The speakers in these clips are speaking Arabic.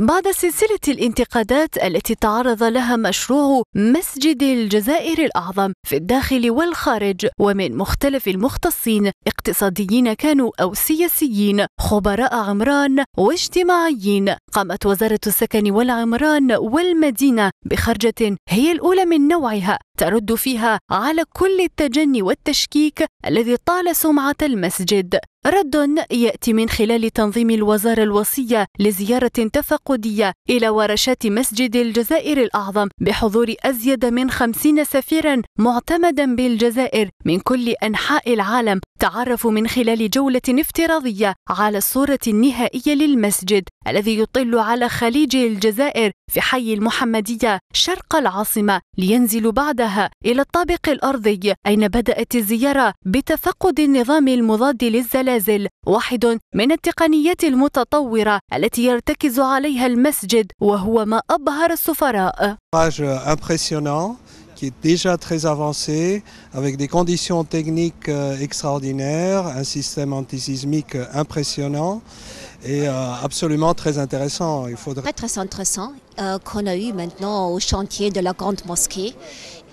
بعد سلسلة الانتقادات التي تعرض لها مشروع مسجد الجزائر الأعظم في الداخل والخارج ومن مختلف المختصين اقتصاديين كانوا أو سياسيين خبراء عمران واجتماعيين قامت وزارة السكن والعمران والمدينة بخرجة هي الأولى من نوعها ترد فيها على كل التجني والتشكيك الذي طال سمعة المسجد رد يأتي من خلال تنظيم الوزارة الوصية لزيارة تفقدية إلى ورشات مسجد الجزائر الأعظم بحضور أزيد من خمسين سفيرا معتمدا بالجزائر من كل أنحاء العالم تعرفوا من خلال جولة افتراضية على الصورة النهائية للمسجد الذي يطل على خليج الجزائر في حي المحمدية شرق العاصمة لينزل بعدها إلى الطابق الأرضي أين بدأت الزيارة بتفقد النظام المضاد للزلازل واحد من التقنيات المتطورة التي يرتكز عليها المسجد وهو ما أبهر السفراء qui est déjà très avancé, avec des conditions techniques euh, extraordinaires, un système antisismique impressionnant. et euh, absolument très intéressant. Il faudrait... très intéressant euh, qu'on a eu maintenant au chantier de la grande mosquée.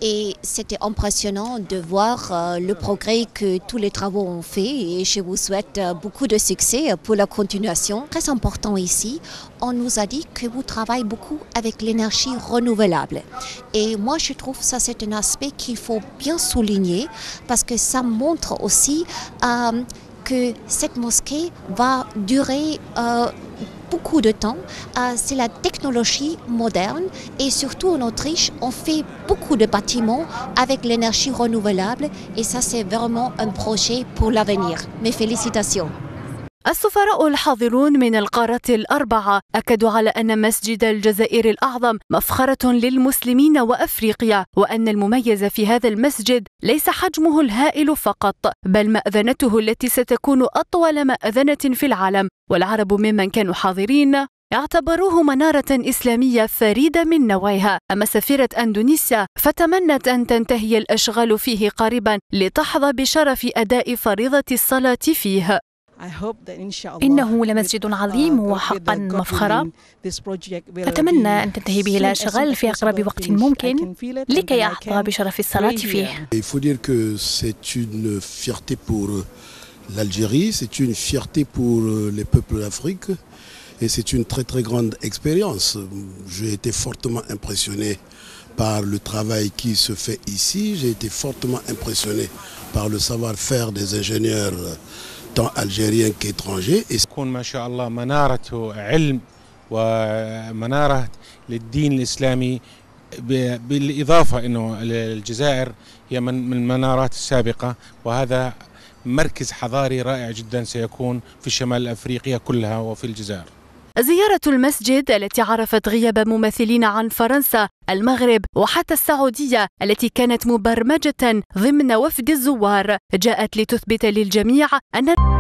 Et c'était impressionnant de voir euh, le progrès que tous les travaux ont fait et je vous souhaite beaucoup de succès pour la continuation. Très important ici, on nous a dit que vous travaillez beaucoup avec l'énergie renouvelable. Et moi, je trouve ça c'est un aspect qu'il faut bien souligner parce que ça montre aussi que cette mosquée va durer euh, beaucoup de temps. Euh, c'est la technologie moderne et surtout en Autriche, on fait beaucoup de bâtiments avec l'énergie renouvelable et ça c'est vraiment un projet pour l'avenir. Mes félicitations. السفراء الحاضرون من القارة الأربعة أكدوا على أن مسجد الجزائر الأعظم مفخرة للمسلمين وأفريقيا وأن المميز في هذا المسجد ليس حجمه الهائل فقط بل مأذنته التي ستكون أطول مأذنة في العالم والعرب ممن كانوا حاضرين اعتبروه منارة إسلامية فريدة من نوعها أما سفيرة أندونيسيا فتمنت أن تنتهي الأشغال فيه قريبا لتحظى بشرف أداء فريضة الصلاة فيه Il faut dire que c'est une fierté pour l'Algérie, c'est une fierté pour les peuples d'Afrique et c'est une très très grande expérience. J'ai été fortement impressionné par le travail qui se fait ici, j'ai été fortement impressionné par le savoir-faire des ingénieurs tant algériens qu'étrangers. يكون ما شاء الله منارته علم ومنارة للدين الإسلامي بالإضافة أنه الجزائر هي من المنارات السابقة وهذا مركز حضاري رائع جدا سيكون في شمال أفريقيا كلها وفي الجزائر زيارة المسجد التي عرفت غياب ممثلين عن فرنسا المغرب وحتى السعودية التي كانت مبرمجة ضمن وفد الزوار جاءت لتثبت للجميع أن